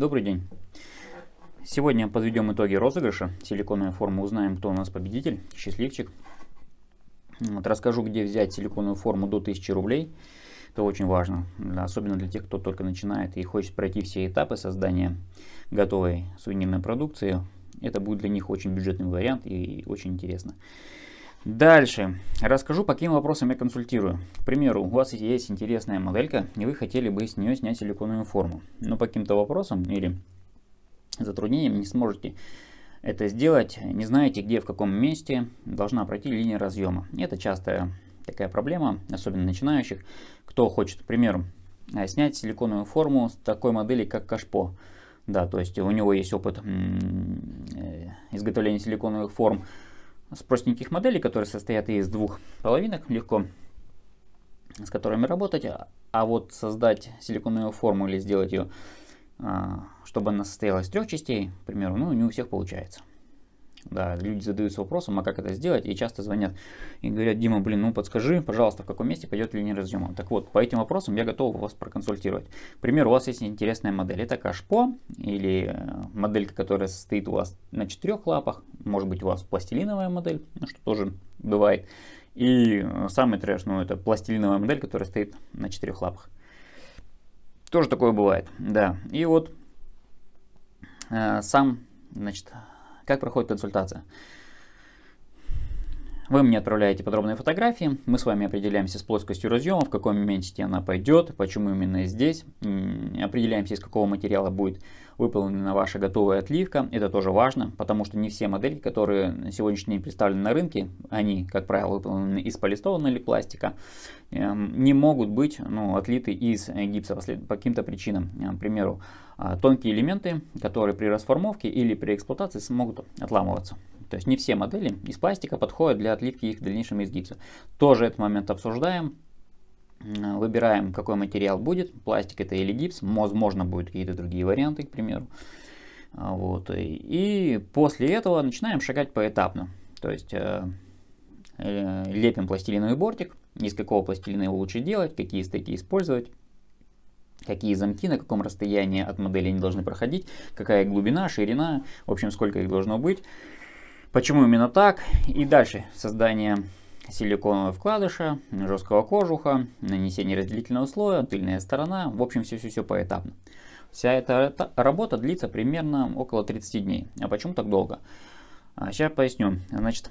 Добрый день. Сегодня подведем итоги розыгрыша. Силиконовая форма, узнаем, кто у нас победитель, счастливчик. Вот, расскажу, где взять силиконовую форму до 1000 рублей. Это очень важно, особенно для тех, кто только начинает и хочет пройти все этапы создания готовой сувенирной продукции. Это будет для них очень бюджетный вариант и очень интересно. Дальше. Расскажу, по каким вопросам я консультирую. К примеру, у вас есть интересная моделька, и вы хотели бы с нее снять силиконовую форму. Но по каким-то вопросам или затруднениям не сможете это сделать, не знаете, где, в каком месте должна пройти линия разъема. Это частая такая проблема, особенно начинающих, кто хочет, к примеру, а, снять силиконовую форму с такой модели, как кашпо. Да, то есть у него есть опыт э, изготовления силиконовых форм, с простеньких моделей, которые состоят из двух половинок, легко с которыми работать, а, а вот создать силиконовую форму или сделать ее, а, чтобы она состояла из трех частей, к примеру, ну, не у всех получается. Да, люди задаются вопросом, а как это сделать, и часто звонят и говорят, Дима, блин, ну подскажи, пожалуйста, в каком месте пойдет линия разъема. Так вот, по этим вопросам я готов вас проконсультировать. К примеру, у вас есть интересная модель, это кашпо, или э, моделька, которая состоит у вас на четырех лапах, может быть у вас пластилиновая модель, ну, что тоже бывает. И э, самый трэш, ну это пластилиновая модель, которая стоит на четырех лапах. Тоже такое бывает, да. И вот э, сам, значит, как проходит консультация? Вы мне отправляете подробные фотографии, мы с вами определяемся с плоскостью разъема, в каком моменте она пойдет, почему именно здесь, определяемся, из какого материала будет выполнена ваша готовая отливка. Это тоже важно, потому что не все модели, которые на сегодняшний день представлены на рынке, они, как правило, выполнены из полистована или пластика, эм, не могут быть ну, отлиты из гипса по каким-то причинам. Э, к примеру, э, тонкие элементы, которые при расформовке или при эксплуатации смогут отламываться. То есть не все модели из пластика подходят для отливки их в дальнейшем из гипса. Тоже этот момент обсуждаем. Э, выбираем, какой материал будет, пластик это или гипс, возможно, будут какие-то другие варианты, к примеру. А, вот. Э, и после этого начинаем шагать поэтапно. То есть э, лепим пластилиновый бортик, из какого пластилина его лучше делать, какие стыки использовать, какие замки, на каком расстоянии от модели они должны проходить, какая глубина, ширина, в общем, сколько их должно быть. Почему именно так? И дальше создание силиконового вкладыша, жесткого кожуха, нанесение разделительного слоя, тыльная сторона. В общем, все-все-все поэтапно. Вся эта работа длится примерно около 30 дней. А почему так долго? Сейчас а, поясню. Значит,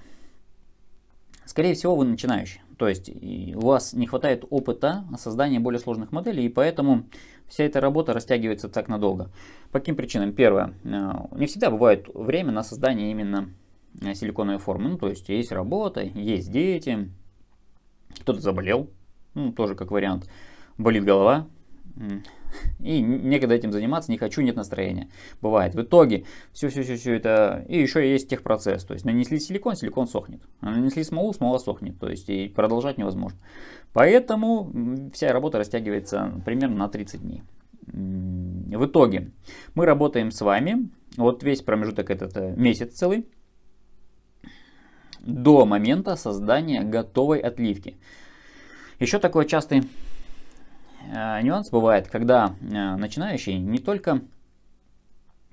скорее всего, вы начинающий. То есть у вас не хватает опыта создания более сложных моделей, и поэтому вся эта работа растягивается так надолго. По каким причинам? Первое. А, не всегда бывает время на создание именно Э, силиконовой формы. Ну, то есть есть работа, есть дети, кто-то заболел, ну, тоже как вариант, болит голова, и некогда этим заниматься, не хочу, нет настроения. Бывает. В итоге все-все-все это... И еще есть техпроцесс. То есть нанесли силикон, силикон сохнет. А нанесли смолу, смола сохнет. То есть и продолжать невозможно. Поэтому вся работа растягивается примерно на 30 дней. В итоге мы работаем с вами. Вот весь промежуток этот э, месяц целый до момента создания готовой отливки. Еще такой частый э, нюанс бывает, когда э, начинающий не только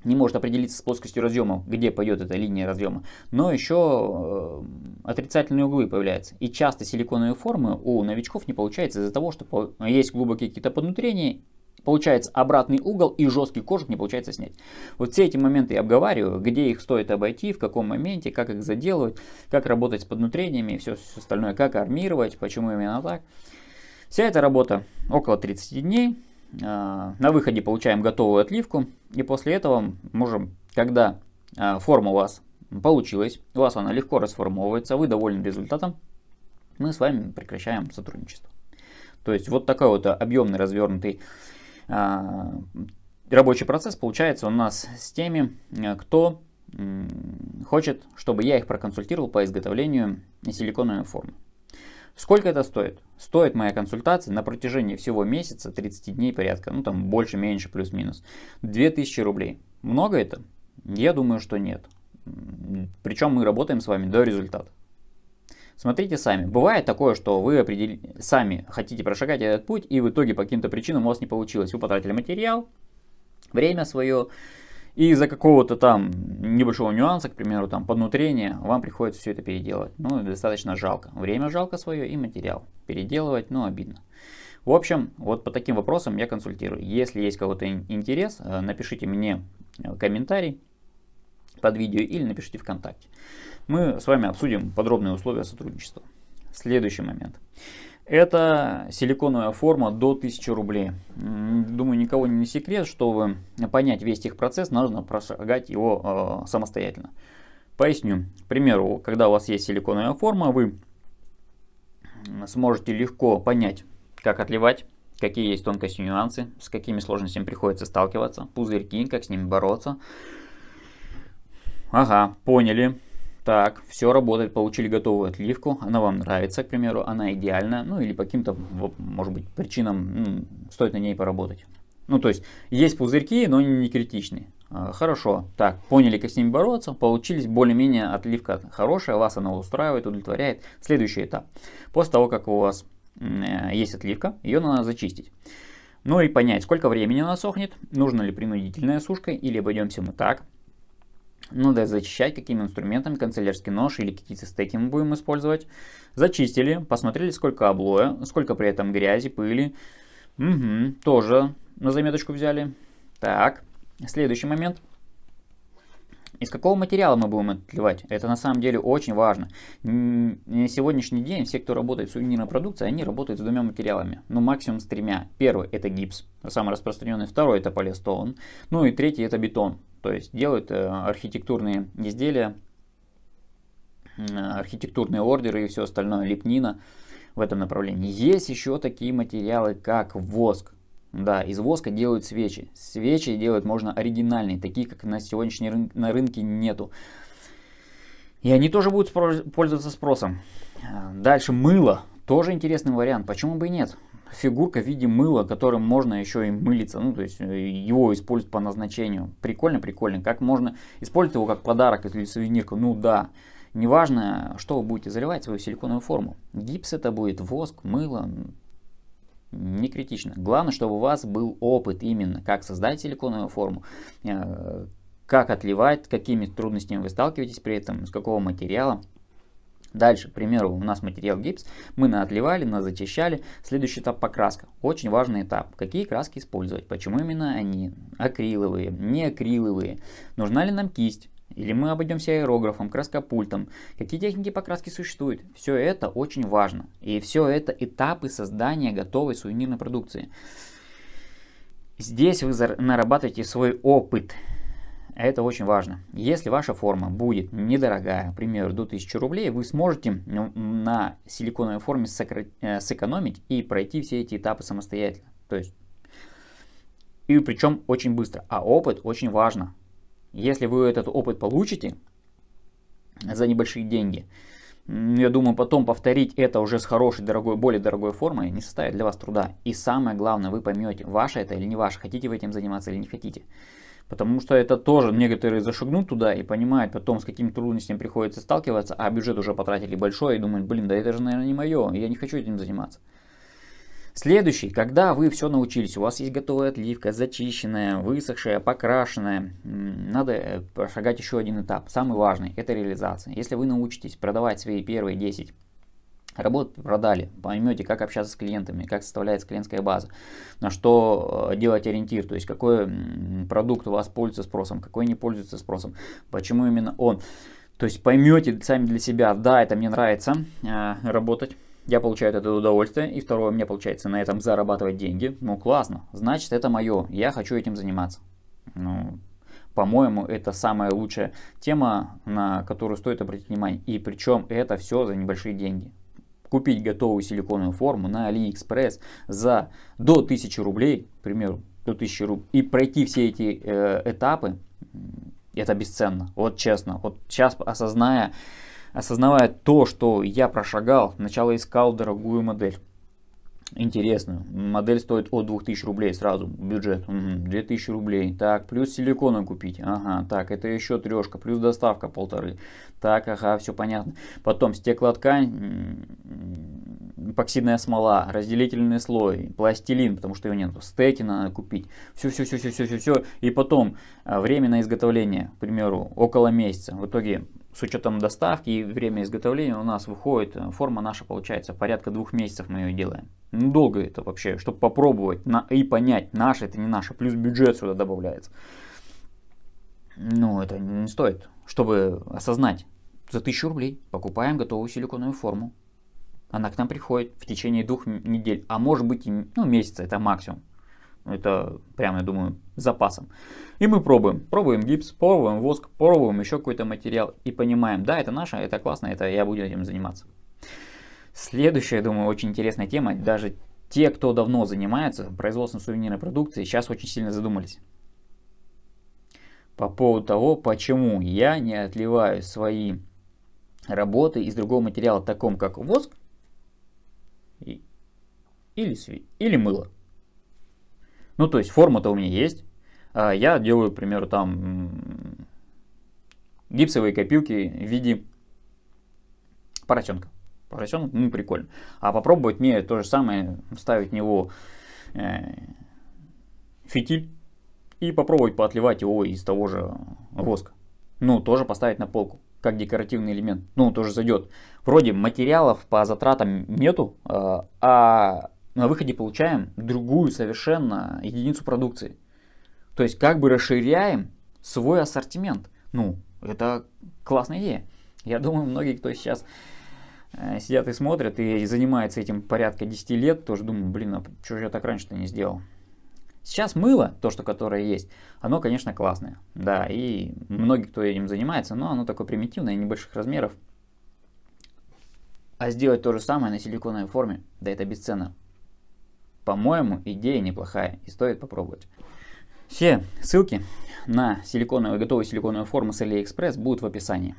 не может определиться с плоскостью разъема, где пойдет эта линия разъема, но еще э, отрицательные углы появляются. И часто силиконовые формы у новичков не получается из-за того, что есть глубокие какие-то поднутрения получается обратный угол и жесткий кожух не получается снять. Вот все эти моменты я обговариваю, где их стоит обойти, в каком моменте, как их заделывать, как работать с поднутрениями и все, все остальное, как армировать, почему именно так. Вся эта работа около 30 дней. А, на выходе получаем готовую отливку. И после этого можем, когда а, форма у вас получилась, у вас она легко расформовывается, вы довольны результатом, мы с вами прекращаем сотрудничество. То есть вот такой вот объемный развернутый а, рабочий процесс получается у нас с теми, э, кто хочет, чтобы я их проконсультировал по изготовлению силиконовой формы. Сколько это стоит? Стоит моя консультация на протяжении всего месяца, 30 дней порядка, ну там больше, меньше, плюс-минус, 2000 рублей. Много это? Я думаю, что нет. Причем мы работаем с вами до результата. Смотрите сами. Бывает такое, что вы определ... сами хотите прошагать этот путь, и в итоге по каким-то причинам у вас не получилось. Вы потратили материал, время свое, и из-за какого-то там небольшого нюанса, к примеру, там поднутрения, вам приходится все это переделывать. Ну, достаточно жалко. Время жалко свое и материал. Переделывать, ну, обидно. В общем, вот по таким вопросам я консультирую. Если есть кого-то интерес, э, напишите мне э, комментарий под видео или напишите ВКонтакте. Мы с вами обсудим подробные условия сотрудничества. Следующий момент. Это силиконовая форма до 1000 рублей. Думаю, никого не секрет, чтобы понять весь техпроцесс, нужно прошагать его э, самостоятельно. Поясню. К примеру, когда у вас есть силиконовая форма, вы сможете легко понять, как отливать, какие есть тонкости нюансы, с какими сложностями приходится сталкиваться, пузырьки, как с ними бороться, Ага, поняли. Так, все работает, получили готовую отливку, она вам нравится, к примеру, она идеальна, ну или по каким-то, может быть, причинам ну, стоит на ней поработать. Ну, то есть, есть пузырьки, но они не критичные. А, хорошо, так, поняли, как с ними бороться, получились более-менее отливка хорошая, вас она устраивает, удовлетворяет. Следующий этап. После того, как у вас э, есть отливка, ее надо зачистить. Ну и понять, сколько времени она сохнет, нужна ли принудительная сушка, или обойдемся мы так – надо ну зачищать, какими инструментами, канцелярский нож или какие-то стеки мы будем использовать. Зачистили, посмотрели, сколько облоя, сколько при этом грязи, пыли. Угу, тоже на заметочку взяли. Так, следующий момент. Из какого материала мы будем отливать? Это на самом деле очень важно. На сегодняшний день все, кто работает с сувенирной продукцией, они работают с двумя материалами. Ну, максимум с тремя. Первый – это гипс, самый распространенный. Второй – это полистон. Ну и третий – это бетон. То есть делают э, архитектурные изделия, э, архитектурные ордеры и все остальное, лепнина в этом направлении. Есть еще такие материалы, как воск. Да, из воска делают свечи. Свечи делают можно оригинальные, такие, как на сегодняшний рынок, на рынке нету. И они тоже будут пользоваться спросом. Э, дальше мыло. Тоже интересный вариант. Почему бы и нет? фигурка в виде мыла, которым можно еще и мылиться, ну, то есть э, его использовать по назначению. Прикольно, прикольно. Как можно использовать его как подарок или сувенирку? Ну да. Неважно, что вы будете заливать свою силиконовую форму. Гипс это будет, воск, мыло, не критично. Главное, чтобы у вас был опыт именно, как создать силиконовую форму, э, как отливать, какими трудностями вы сталкиваетесь при этом, с какого материала. Дальше, к примеру, у нас материал гипс, мы наотливали, назачищали. Следующий этап покраска. Очень важный этап. Какие краски использовать? Почему именно они? Акриловые, не акриловые? Нужна ли нам кисть? Или мы обойдемся аэрографом, краскопультом. Какие техники покраски существуют? Все это очень важно. И все это этапы создания готовой сувенирной продукции. Здесь вы нарабатываете свой опыт это очень важно. Если ваша форма будет недорогая, к примеру, до 1000 рублей, вы сможете ну, на силиконовой форме э, сэкономить и пройти все эти этапы самостоятельно. То есть, и причем очень быстро. А опыт очень важно. Если вы этот опыт получите за небольшие деньги, я думаю, потом повторить это уже с хорошей, дорогой, более дорогой формой не составит для вас труда. И самое главное, вы поймете, ваше это или не ваше, хотите вы этим заниматься или не хотите. Потому что это тоже некоторые зашагнут туда и понимают потом, с какими трудностями приходится сталкиваться, а бюджет уже потратили большой и думают, блин, да это же, наверное, не мое, я не хочу этим заниматься. Следующий, когда вы все научились, у вас есть готовая отливка, зачищенная, высохшая, покрашенная, надо э, прошагать еще один этап, самый важный, это реализация. Если вы научитесь продавать свои первые 10 Работу продали, поймете, как общаться с клиентами, как составляется клиентская база, на что э, делать ориентир, то есть какой продукт у вас пользуется спросом, какой не пользуется спросом, почему именно он. То есть поймете сами для себя, да, это мне нравится э, работать, я получаю это удовольствие, и второе, мне получается на этом зарабатывать деньги. Ну, классно, значит, это мое, я хочу этим заниматься. Ну, по-моему, это самая лучшая тема, на которую стоит обратить внимание. И причем это все за небольшие деньги купить готовую силиконовую форму на AliExpress за до 1000 рублей, к примеру, до 1000 рублей, и пройти все эти э, этапы, это бесценно, вот честно. Вот сейчас осозная, осознавая то, что я прошагал, сначала искал дорогую модель, интересную. Модель стоит от 2000 рублей сразу, бюджет, угу, 2000 рублей. Так, плюс силиконом купить, ага, так, это еще трешка, плюс доставка полторы. Так, ага, все понятно. Потом стеклоткань, эпоксидная смола, разделительный слой, пластилин, потому что его нет, стеки надо купить, все-все-все-все-все-все, и потом э, время на изготовление, к примеру, около месяца. В итоге с учетом доставки и время изготовления у нас выходит, э, форма наша получается, порядка двух месяцев мы ее делаем. Ну, долго это вообще, чтобы попробовать на, и понять, наше это не наше, плюс бюджет сюда добавляется. Ну, это не стоит, чтобы осознать. За 1000 рублей покупаем готовую силиконовую форму она к нам приходит в течение двух недель, а может быть и ну, месяца, это максимум. Это прямо, я думаю, запасом. И мы пробуем. Пробуем гипс, пробуем воск, пробуем еще какой-то материал и понимаем, да, это наше, это классно, это я буду этим заниматься. Следующая, я думаю, очень интересная тема. Даже те, кто давно занимается производством сувенирной продукции, сейчас очень сильно задумались. По поводу того, почему я не отливаю свои работы из другого материала, таком как воск, или, сви... или мыло. Ну, то есть форма-то у меня есть. А я делаю, к примеру, там гипсовые копилки в виде поросенка. Поросенок, ну, прикольно. А попробовать мне то же самое, вставить в него э, фитиль и попробовать поотливать его из того же воска. Ну, тоже поставить на полку как декоративный элемент, ну, он тоже зайдет. Вроде материалов по затратам нету, э, а на выходе получаем другую совершенно единицу продукции. То есть как бы расширяем свой ассортимент. Ну, это классная идея. Я думаю, многие, кто сейчас э, сидят и смотрят и занимается этим порядка 10 лет, тоже думают, блин, а что же я так раньше-то не сделал? Сейчас мыло, то, что которое есть, оно, конечно, классное. Да, и многие, кто этим занимается, но оно такое примитивное, небольших размеров. А сделать то же самое на силиконовой форме, да это бесценно. По-моему, идея неплохая и стоит попробовать. Все ссылки на силиконовые, готовые силиконовые формы с AliExpress будут в описании.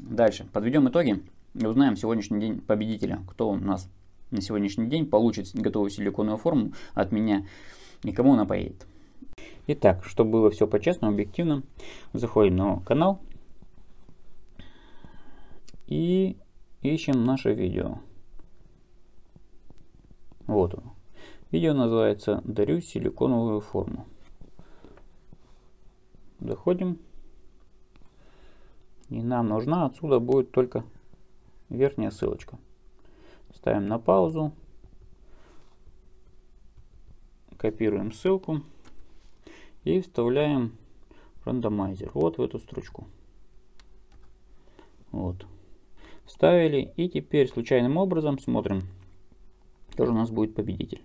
Дальше. Подведем итоги и узнаем сегодняшний день победителя. Кто у нас на сегодняшний день получит готовую силиконовую форму от меня никому она поедет. Итак, чтобы было все по-честному, объективно, заходим на канал и ищем наше видео. Вот оно. Видео называется «Дарю силиконовую форму». Заходим. И нам нужна отсюда будет только верхняя ссылочка. Ставим на паузу. Копируем ссылку и вставляем рандомайзер вот в эту строчку. Вот. Вставили и теперь случайным образом смотрим, кто у нас будет победитель.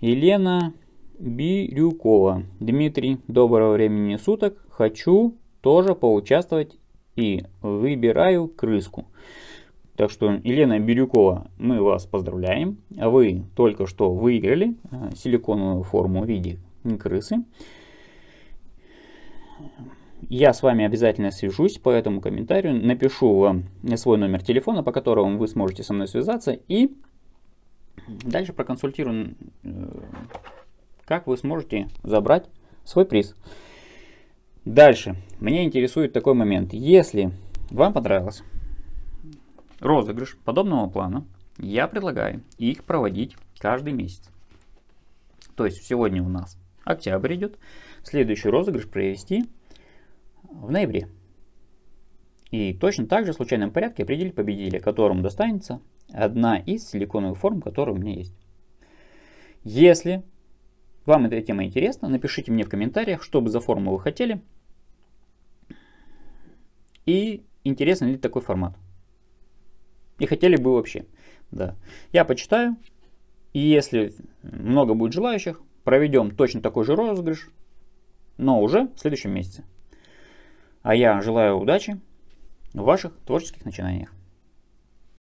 Елена Бирюкова. Дмитрий, доброго времени суток. Хочу тоже поучаствовать и выбираю крыску. Так что, Елена Бирюкова, мы вас поздравляем. А вы только что выиграли а, силиконовую форму в виде крысы. Я с вами обязательно свяжусь по этому комментарию, напишу вам свой номер телефона, по которому вы сможете со мной связаться и дальше проконсультирую, э, как вы сможете забрать свой приз. Дальше, меня интересует такой момент. Если вам понравилось Розыгрыш подобного плана я предлагаю их проводить каждый месяц. То есть сегодня у нас октябрь идет, следующий розыгрыш провести в ноябре. И точно так же в случайном порядке определить победителя, которому достанется одна из силиконовых форм, которые у меня есть. Если вам эта тема интересна, напишите мне в комментариях, что бы за форму вы хотели и интересен ли такой формат. И хотели бы вообще. Да. Я почитаю. И если много будет желающих, проведем точно такой же розыгрыш, но уже в следующем месяце. А я желаю удачи в ваших творческих начинаниях.